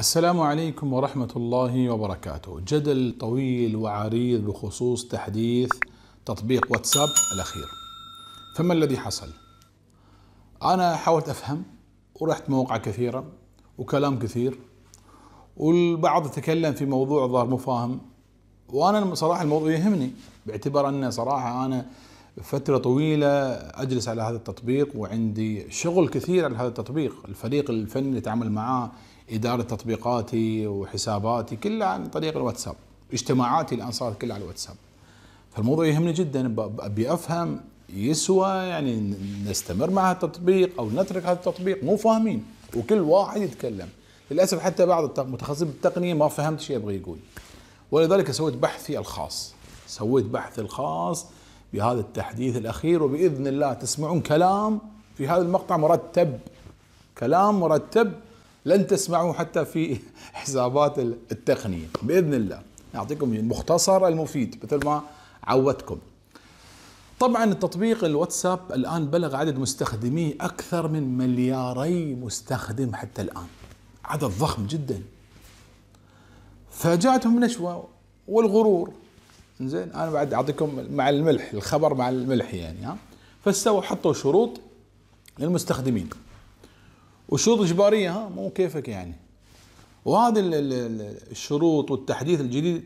السلام عليكم ورحمة الله وبركاته جدل طويل وعريض بخصوص تحديث تطبيق واتساب الأخير فما الذي حصل؟ أنا حاولت أفهم ورحت مواقع كثيرة وكلام كثير والبعض تكلم في موضوع ظهر مفاهم وأنا صراحة الموضوع يهمني باعتبار أن صراحة أنا فترة طويلة أجلس على هذا التطبيق وعندي شغل كثير على هذا التطبيق الفريق الفني اللي تعمل معاه اداره تطبيقاتي وحساباتي كلها عن طريق الواتساب اجتماعاتي الان صارت كلها على الواتساب فالموضوع يهمني جدا ابي افهم يسوى يعني نستمر مع التطبيق او نترك هذا التطبيق مو فاهمين وكل واحد يتكلم للاسف حتى بعض المتخصصين بالتقنيه ما فهمت شيء يبغى يقول ولذلك سويت بحثي الخاص سويت بحث الخاص بهذا التحديث الاخير وباذن الله تسمعون كلام في هذا المقطع مرتب كلام مرتب لن تسمعوا حتى في حسابات التقنية بإذن الله نعطيكم المختصر المفيد مثل ما عودتكم طبعا التطبيق الواتساب الآن بلغ عدد مستخدميه أكثر من ملياري مستخدم حتى الآن عدد ضخم جدا فجاءتهم نشوة والغرور زين انا بعد اعطيكم مع الملح الخبر مع الملح يعني ها فاستوى حطوا شروط للمستخدمين وشروط اجباريه ها مو كيفك يعني وهذه الشروط والتحديث الجديد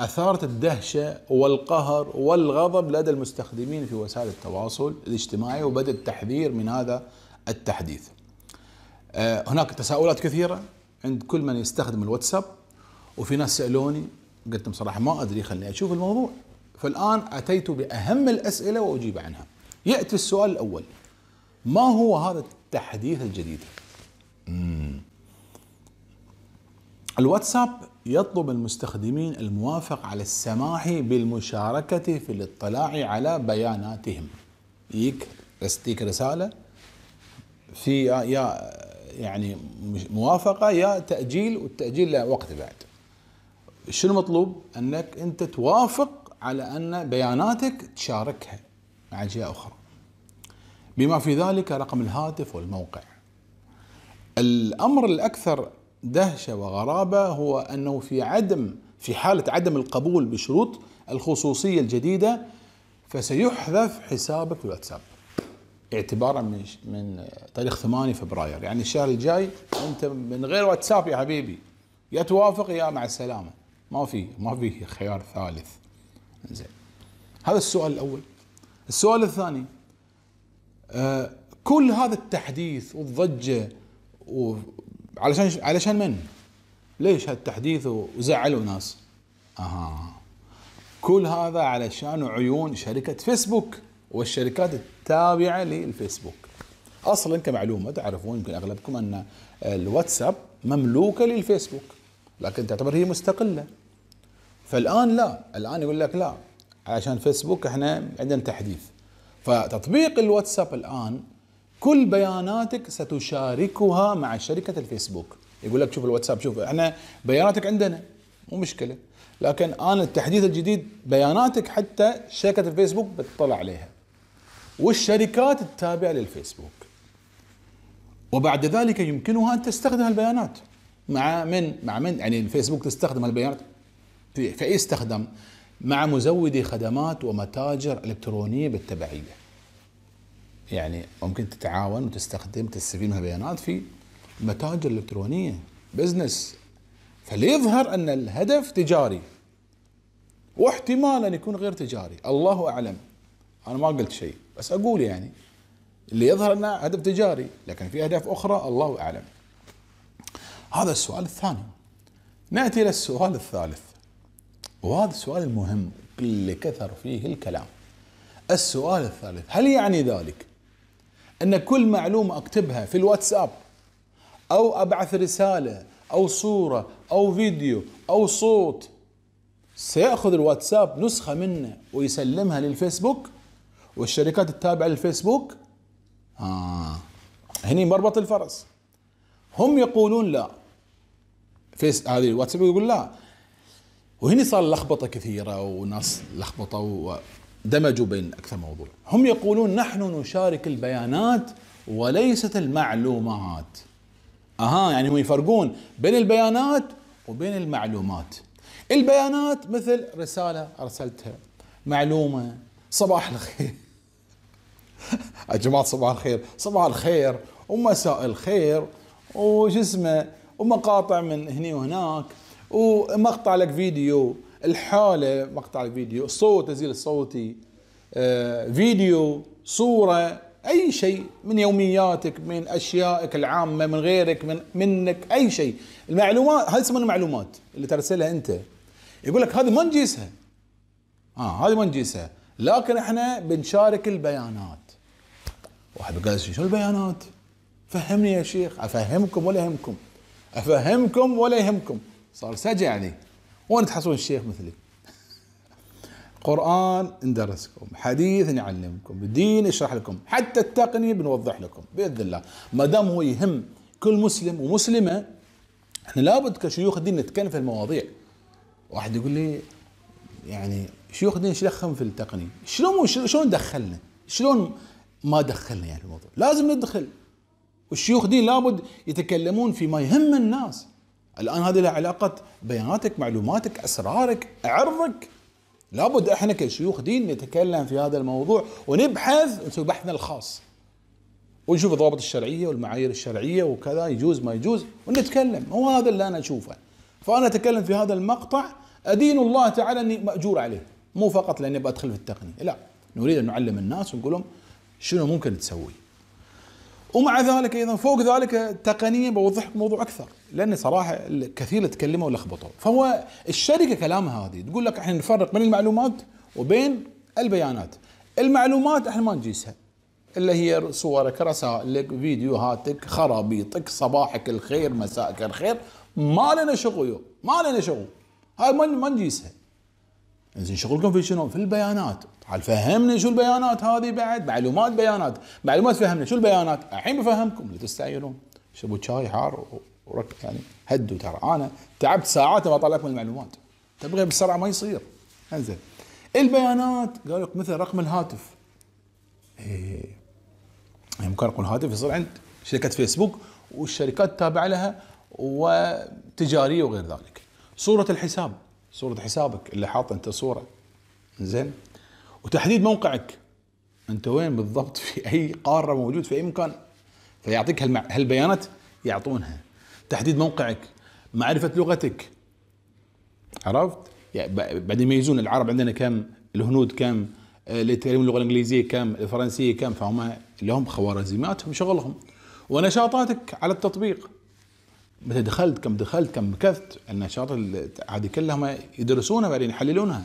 اثارت الدهشه والقهر والغضب لدى المستخدمين في وسائل التواصل الاجتماعي وبدا التحذير من هذا التحديث. آه، هناك تساؤلات كثيره عند كل من يستخدم الواتساب وفي ناس سالوني قلت لهم صراحه ما ادري خليني اشوف الموضوع فالان اتيت باهم الاسئله واجيب عنها. ياتي السؤال الاول ما هو هذا التحديث الجديد؟ الواتساب يطلب المستخدمين الموافق على السماح بالمشاركة في الاطلاع على بياناتهم يك رستيك رسالة في يا يعني موافقة يا تأجيل والتأجيل له وقت بعد شنو مطلوب أنك أنت توافق على أن بياناتك تشاركها مع جهة أخرى بما في ذلك رقم الهاتف والموقع الأمر الأكثر دهشة وغرابة هو أنه في عدم في حالة عدم القبول بشروط الخصوصية الجديدة فسيحذف حسابك في الواتساب اعتبارا من من تاريخ 8 فبراير يعني الشهر الجاي انت من غير واتساب يا حبيبي يا توافق يا مع السلامه ما في ما في خيار ثالث زين هذا السؤال الاول السؤال الثاني آه كل هذا التحديث والضجه وعلشان علشان من؟ ليش هالتحديث وزعلوا ناس؟ اها كل هذا علشان عيون شركة فيسبوك والشركات التابعة للفيسبوك اصلا كمعلومة تعرفون يمكن اغلبكم ان الواتساب مملوكة للفيسبوك لكن تعتبر هي مستقلة فالان لا الان يقول لك لا علشان فيسبوك احنا عندنا تحديث فتطبيق الواتساب الان كل بياناتك ستشاركها مع شركه الفيسبوك يقول لك شوف الواتساب شوف احنا بياناتك عندنا مو مشكله لكن انا التحديث الجديد بياناتك حتى شركه الفيسبوك بتطلع عليها والشركات التابعه للفيسبوك وبعد ذلك يمكنها ان تستخدم البيانات مع من مع من يعني الفيسبوك تستخدم البيانات في اي استخدام مع مزودي خدمات ومتاجر الكترونيه بالتبعيه يعني ممكن تتعاون وتستخدم تستفيد من البيانات في متاجر الكترونيه بزنس فليظهر ان الهدف تجاري واحتمال ان يكون غير تجاري الله اعلم انا ما قلت شيء بس اقول يعني اللي يظهر انه هدف تجاري لكن في اهداف اخرى الله اعلم هذا السؤال الثاني ناتي الى السؤال الثالث وهذا السؤال المهم اللي كثر فيه الكلام السؤال الثالث هل يعني ذلك ان كل معلومه اكتبها في الواتساب او ابعث رساله او صوره او فيديو او صوت سياخذ الواتساب نسخه منه ويسلمها للفيسبوك والشركات التابعه للفيسبوك آه هني مربط الفرس هم يقولون لا فيس هذه الواتساب يقول لا وهني صار لخبطه كثيره وناس لخبطوا دمجوا بين أكثر موضوع هم يقولون نحن نشارك البيانات وليست المعلومات أها يعني هم يفرقون بين البيانات وبين المعلومات البيانات مثل رسالة أرسلتها معلومة صباح الخير يا جماعة صباح الخير صباح الخير ومساء الخير وش اسمه ومقاطع من هني وهناك ومقطع لك فيديو الحاله مقطع الفيديو الصوت تسجيل الصوتي آه، فيديو صوره اي شيء من يومياتك من اشيائك العامه من غيرك من منك اي شيء المعلومات هاي اسمها المعلومات اللي ترسلها انت يقول لك هذه ما نجيسها اه هذه ما نجيسها لكن احنا بنشارك البيانات واحد قال شنو البيانات؟ فهمني يا شيخ افهمكم ولا يهمكم افهمكم ولا يهمكم صار سجع عليه وين تحصلون الشيخ مثلي قرآن ندرسكم حديث نعلمكم دين نشرح لكم حتى التقنية بنوضح لكم بإذن الله ما دام هو يهم كل مسلم ومسلمة احنا لابد كشيوخ الدين نتكلم في المواضيع واحد يقول لي يعني شيوخ الدين ايش في التقنية شلون شلون دخلنا شلون ما دخلنا يعني الموضوع لازم ندخل والشيوخ الدين لابد يتكلمون فيما يهم الناس الان هذه لها علاقه بياناتك معلوماتك اسرارك عرضك لابد احنا كشيوخ دين نتكلم في هذا الموضوع ونبحث نسوي بحثنا الخاص ونشوف الضوابط الشرعيه والمعايير الشرعيه وكذا يجوز ما يجوز ونتكلم هو هذا اللي انا اشوفه فانا اتكلم في هذا المقطع ادين الله تعالى اني ماجور عليه مو فقط لاني بدخل في التقنيه لا نريد ان نعلم الناس ونقول لهم شنو ممكن تسوي ومع ذلك ايضا فوق ذلك تقنيا بوضح موضوع اكثر لان صراحه الكثير تكلموا ولخبطوا فهو الشركه كلامها هذه تقول لك احنا نفرق بين المعلومات وبين البيانات المعلومات احنا ما نجيسها اللي هي صورك رسائلك فيديوهاتك خرابيطك صباحك الخير مساءك الخير ما لنا شغل ما لنا شغل هاي ما نجيسها انزين شغلكم في شنو؟ في البيانات، تعال فهمنا شو البيانات هذه بعد؟ معلومات بيانات، معلومات فهمنا شو البيانات؟ الحين بفهمكم تستعجلون، شربوا شاي حار ورك يعني هدوا ترى انا تعبت ساعات اطلع لكم المعلومات. تبغى بسرعه ما يصير. انزين. البيانات قال لك مثل رقم الهاتف. ايه يعني ممكن رقم الهاتف يصير عند شركه فيسبوك والشركات التابعه لها وتجاريه وغير ذلك. صوره الحساب صورة حسابك اللي حاط انت صورة زين وتحديد موقعك انت وين بالضبط في اي قارة موجود في اي مكان فيعطيك هالبيانات يعطونها تحديد موقعك معرفة لغتك عرفت؟ يعني بعدين يميزون العرب عندنا كم الهنود كم آه، اللي يتكلمون اللغه الانجليزيه كم الفرنسيه كم فهم لهم خوارزمياتهم شغلهم ونشاطاتك على التطبيق متى دخلت كم دخلت كم مكثت النشاط هذه كلها يدرسونها بعدين يحللونها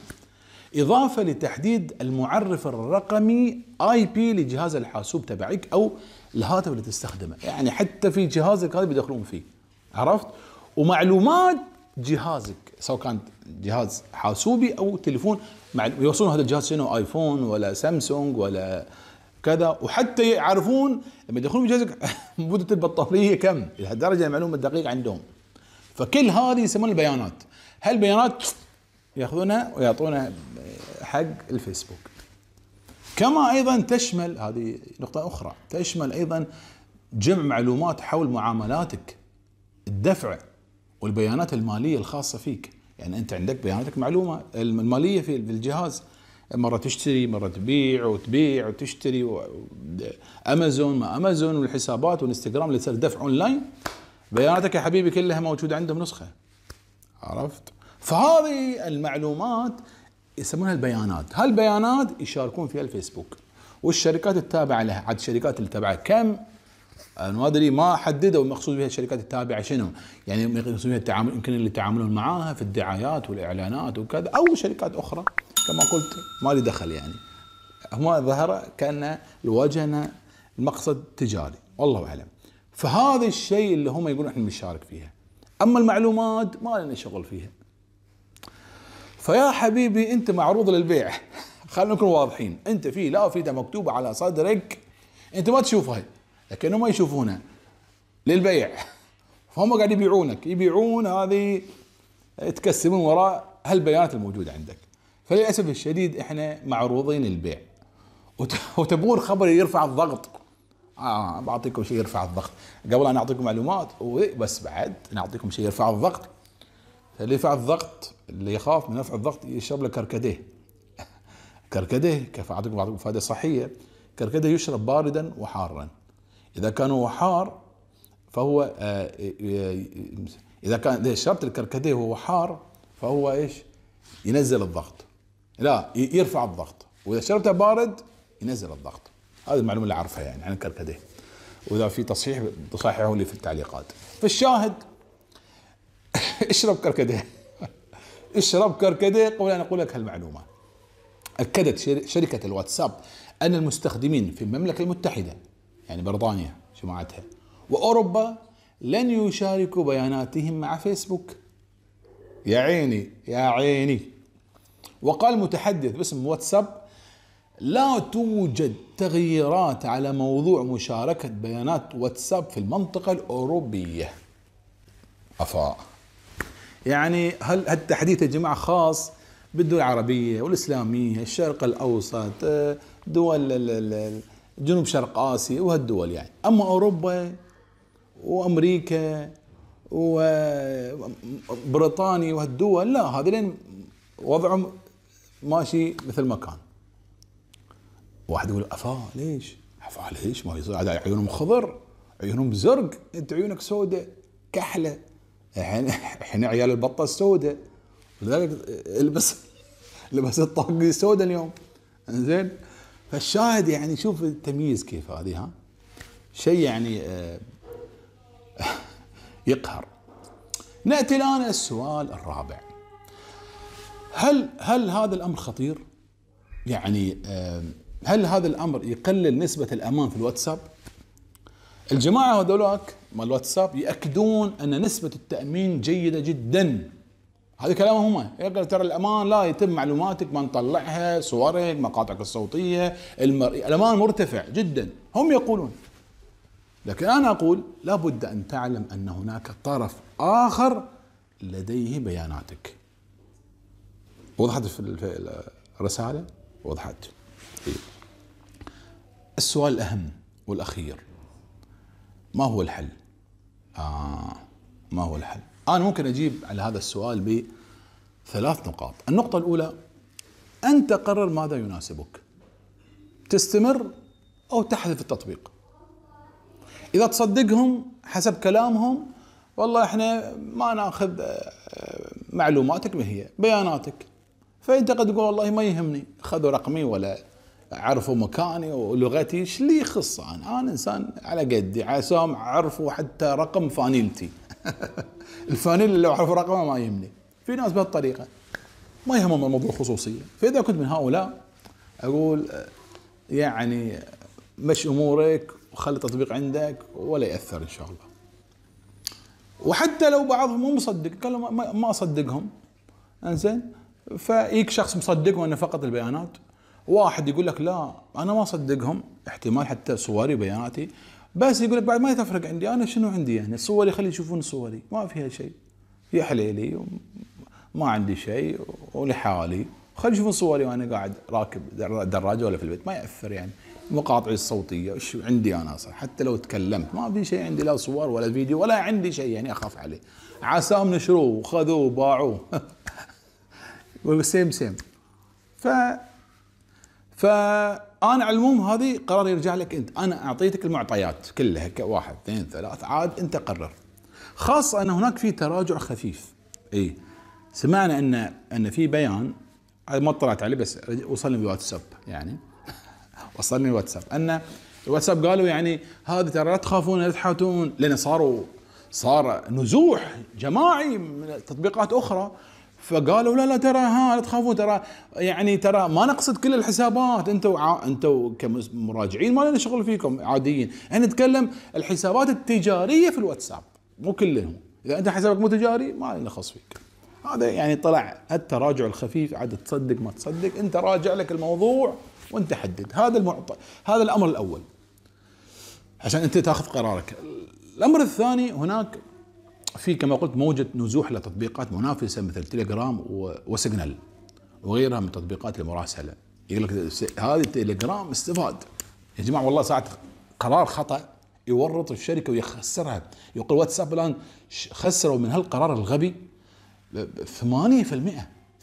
إضافة لتحديد المعرف الرقمي اي بي لجهاز الحاسوب تبعك أو الهاتف اللي تستخدمه يعني حتى في جهازك هذا بيدخلون فيه عرفت ومعلومات جهازك سواء كان جهاز حاسوبي أو تليفون يوصلون هذا الجهاز شنو ايفون ولا سامسونج ولا كذا وحتى يعرفون لما يدخلون جهازك مده البطاريه كم الى درجه المعلومه الدقيقه عندهم فكل هذه يسمونها البيانات هالبيانات ياخذونها ويعطونها حق الفيسبوك كما ايضا تشمل هذه نقطه اخرى تشمل ايضا جمع معلومات حول معاملاتك الدفع والبيانات الماليه الخاصه فيك يعني انت عندك بياناتك معلومه الماليه في الجهاز مره تشتري مره تبيع وتبيع وتشتري و... امازون ما امازون والحسابات والانستغرام اللي تصير دفع اونلاين بياناتك يا حبيبي كلها موجوده عندهم نسخه عرفت فهذه المعلومات يسمونها البيانات هالبيانات يشاركون فيها الفيسبوك والشركات التابعه لها عاد الشركات اللي تابعه كم انا ما ادري ما حددوا المقصود بها الشركات التابعه شنو يعني بها التعامل يمكن اللي يتعاملون معاها في الدعايات والاعلانات وكذا او شركات اخرى كما قلت ما لي دخل يعني هما ظهر كأن الواجهة المقصد تجاري والله أعلم فهذا الشيء اللي هم يقولون احنا بنشارك فيها اما المعلومات ما لنا شغل فيها فيا حبيبي انت معروض للبيع خلينا نكون واضحين انت في لا في مكتوبة على صدرك انت ما تشوفها لكن هم يشوفونها للبيع فهم قاعد يبيعونك يبيعون هذه تكسبون وراء هالبيانات الموجودة عندك فللاسف الشديد احنا معروضين للبيع وتبون خبر يرفع الضغط اه بعطيكم شيء يرفع الضغط قبل ان اعطيكم معلومات بس بعد نعطيكم شيء يرفع الضغط اللي يرفع الضغط اللي يخاف من رفع الضغط يشرب له كركديه كركديه كيف اعطيكم بعض فائده صحيه كركديه يشرب باردا وحارا اذا كان هو حار فهو آه، إيه، إيه، إيه، اذا كان اذا شربت الكركديه وهو حار فهو ايش ينزل الضغط لا يرفع الضغط واذا شربته بارد ينزل الضغط هذه المعلومه اللي اعرفها يعني عن الكركديه واذا في تصحيح تصححوا لي في التعليقات فالشاهد اشرب كركديه اشرب كركديه قبل ان اقول لك هالمعلومه اكدت شركه الواتساب ان المستخدمين في المملكه المتحده يعني بريطانيا جماعتها واوروبا لن يشاركوا بياناتهم مع فيسبوك يا عيني يا عيني وقال متحدث باسم واتساب لا توجد تغييرات على موضوع مشاركة بيانات واتساب في المنطقة الأوروبية أفا يعني هل هالتحديث يا جماعة خاص بالدول العربية والإسلامية الشرق الأوسط آه، دول جنوب شرق آسيا وهالدول يعني أما أوروبا وأمريكا وبريطانيا وهالدول لا هذين وضعهم ماشي مثل ما كان واحد يقول افا ليش؟ افا ليش؟ ما يصير عيونهم خضر عيونهم زرق انت عيونك سوداء كحله احنا عيال البطه السوداء لذلك البس لبس الطاقه السوداء اليوم انزين فالشاهد يعني شوف التمييز كيف هذه ها شيء يعني آه، يقهر ناتي الان السؤال الرابع هل هل هذا الامر خطير؟ يعني هل هذا الامر يقلل نسبه الامان في الواتساب؟ الجماعه هذولاك مال الواتساب ياكدون ان نسبه التامين جيده جدا هذا كلامهم هم يقول ترى الامان لا يتم معلوماتك ما نطلعها صورك مقاطعك الصوتيه المر... الامان مرتفع جدا هم يقولون لكن انا اقول لابد ان تعلم ان هناك طرف اخر لديه بياناتك وضحت في الرسالة وضحت طيب. السؤال الأهم والأخير ما هو الحل آه ما هو الحل أنا ممكن أجيب على هذا السؤال بثلاث نقاط النقطة الأولى أنت قرر ماذا يناسبك تستمر أو تحذف التطبيق إذا تصدقهم حسب كلامهم والله احنا ما ناخذ آه، معلوماتك ما هي بياناتك فانت قد تقول والله ما يهمني خذوا رقمي ولا عرفوا مكاني ولغتي ايش لي يخص انا انا انسان على قدي عساهم عرفوا حتى رقم فانيلتي الفانيل اللي عرفوا رقمه ما يهمني في ناس بهالطريقه ما يهمهم الموضوع خصوصيه فاذا كنت من هؤلاء اقول آه، يعني آه، مش امورك وخلي التطبيق عندك ولا ياثر ان شاء الله وحتى لو بعضهم مو مصدق قالوا ما اصدقهم انزين فيك شخص مصدق وانه فقط البيانات واحد يقول لك لا انا ما اصدقهم احتمال حتى صوري بياناتي بس يقول لك بعد ما تفرق عندي انا شنو عندي يعني صوري خلي يشوفون صوري ما فيها شيء يا حليلي ما عندي شيء ولحالي خلي يشوفون صوري وانا قاعد راكب دراجه ولا في البيت ما ياثر يعني مقاطعي الصوتيه وش عندي انا اصلا حتى لو تكلمت ما في شيء عندي لا صور ولا فيديو ولا عندي شيء يعني اخاف عليه عساهم نشروه وخذوه وباعوه والسيم سيم ف فانا على العموم هذه قرار يرجع لك انت انا اعطيتك المعطيات كلها كواحد اثنين ثلاث عاد انت قرر خاصه ان هناك في تراجع خفيف اي سمعنا ان ان في بيان ما اطلعت عليه بس وصلني بالواتساب يعني وصلني الواتساب ان الواتساب قالوا يعني هذه ترى لا تخافون لا تحاتون لان صاروا صار نزوح جماعي من تطبيقات اخرى فقالوا لا لا ترى ها لا تخافوا ترى يعني ترى ما نقصد كل الحسابات انتم انتوا انتم كمراجعين ما لنا شغل فيكم عاديين، احنا نتكلم الحسابات التجاريه في الواتساب مو كلهم، اذا انت حسابك مو تجاري ما لنا خص فيك. هذا يعني طلع التراجع الخفيف عاد تصدق ما تصدق، انت راجع لك الموضوع وانت حدد، هذا المعطى، هذا الامر الاول. عشان انت تاخذ قرارك. الامر الثاني هناك في كما قلت موجة نزوح لتطبيقات منافسة مثل تليجرام وسيجنال وغيرها من تطبيقات المراسلة يقول لك هذه تليجرام استفاد يا جماعة والله ساعة قرار خطأ يورط الشركة ويخسرها يقول واتساب الآن خسروا من هالقرار الغبي 8%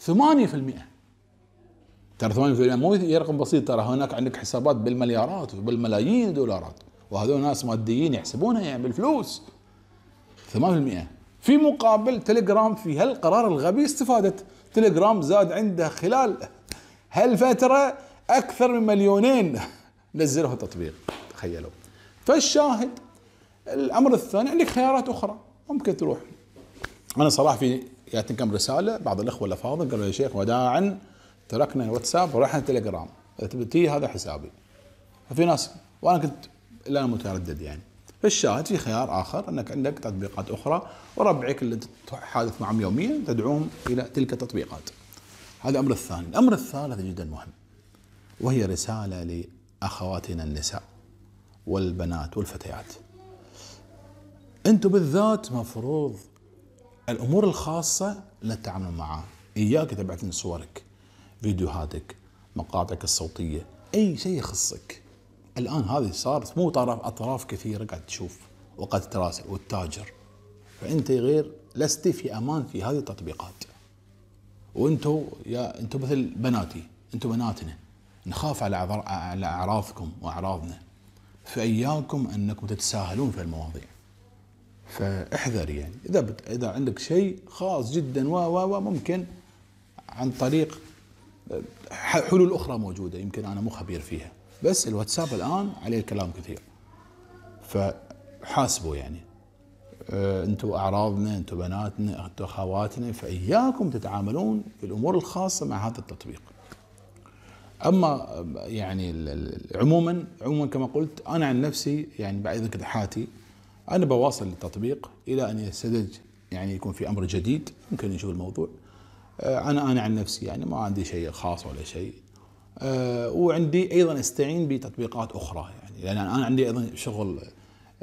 8% ترى 8% مو رقم بسيط ترى هناك عندك حسابات بالمليارات وبالملايين الدولارات وهذول ناس ماديين يحسبونها يعني بالفلوس 8% في مقابل تليجرام في هالقرار الغبي استفادت تليجرام زاد عنده خلال هالفترة أكثر من مليونين نزلوا التطبيق تخيلوا فالشاهد الأمر الثاني عندك خيارات أخرى ممكن تروح أنا صراحة في جاتني كم رسالة بعض الأخوة الأفاضل قالوا يا شيخ وداعا تركنا الواتساب ورحنا تليجرام إذا هذا حسابي ففي ناس وأنا كنت لا متردد يعني فالشاهد في خيار آخر أنك عندك تطبيقات أخرى وربعك اللي تحادث معهم يوميا تدعوهم إلى تلك التطبيقات هذا الأمر الثاني الأمر الثالث جدا مهم وهي رسالة لأخواتنا النساء والبنات والفتيات أنتم بالذات مفروض الأمور الخاصة لا تتعاملوا معها إياك تبعث صورك فيديوهاتك مقاطعك الصوتية أي شيء يخصك الان هذه صارت مو طرف اطراف كثيره قاعد تشوف وقد تراسل والتاجر فانت غير لست في امان في هذه التطبيقات وانتم يا انتم مثل بناتي انتم بناتنا نخاف على على اعراضكم واعراضنا فاياكم انكم تتساهلون في المواضيع فاحذر يعني اذا بت... اذا عندك شيء خاص جدا و و وممكن عن طريق أه، حلول اخرى موجوده يمكن انا مو خبير فيها بس الواتساب الان عليه كلام كثير فحاسبوا يعني آه، انتم اعراضنا انتم بناتنا انتم اخواتنا فاياكم تتعاملون في الامور الخاصه مع هذا التطبيق اما يعني عموما عموما كما قلت انا عن نفسي يعني بعد حاتي انا بواصل التطبيق الى ان يستدج يعني يكون في امر جديد ممكن نشوف الموضوع آه، انا انا عن نفسي يعني ما عندي شيء خاص ولا شيء آه، وعندي ايضا استعين بتطبيقات اخرى يعني لان انا عندي ايضا شغل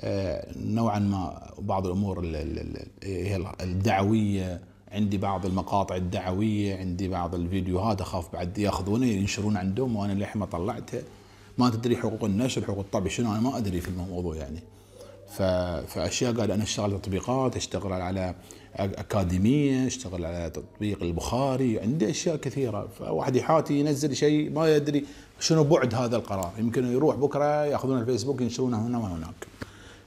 آه، نوعا ما بعض الامور الدعويه عندي بعض المقاطع الدعويه عندي بعض الفيديوهات اخاف بعد ياخذونه ينشرون عندهم وانا للحين ما طلعتها ما تدري حقوق النشر حقوق الطبع شنو انا ما ادري في الموضوع يعني فاشياء قاعد انا اشتغل تطبيقات اشتغل على اكاديميه اشتغل على تطبيق البخاري عندي اشياء كثيره فواحد يحاتي ينزل شيء ما يدري شنو بعد هذا القرار يمكن يروح بكره ياخذون الفيسبوك ينشرونه هنا وهناك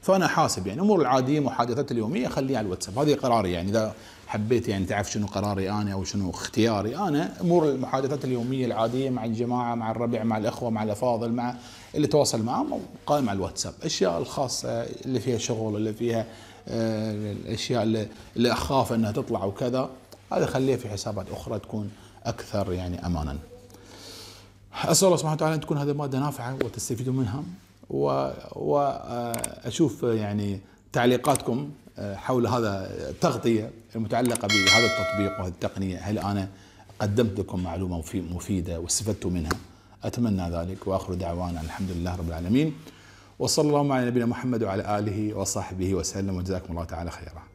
فانا حاسب يعني امور العاديه محادثات اليوميه خليها على الواتساب هذه قراري يعني اذا حبيت يعني تعرف شنو قراري انا او شنو اختياري انا امور المحادثات اليوميه العاديه مع الجماعه مع الربع مع الاخوه مع الافاضل مع اللي تواصل معهم قائم على الواتساب الاشياء الخاصه اللي فيها شغل اللي فيها آه، الاشياء اللي, اللي اخاف انها تطلع وكذا هذا خليه في حسابات اخرى تكون اكثر يعني امانا اسال الله سبحانه وتعالى ان تكون هذه الماده نافعه وتستفيدوا منها و... واشوف آه، يعني تعليقاتكم حول هذا التغطية المتعلقة بهذا التطبيق وهذه التقنية هل أنا قدمت لكم معلومة مفيدة واستفدت منها أتمنى ذلك وآخر دعوانا الحمد لله رب العالمين وصلى الله على نبينا محمد وعلى آله وصحبه وسلم وجزاكم الله تعالى خيرا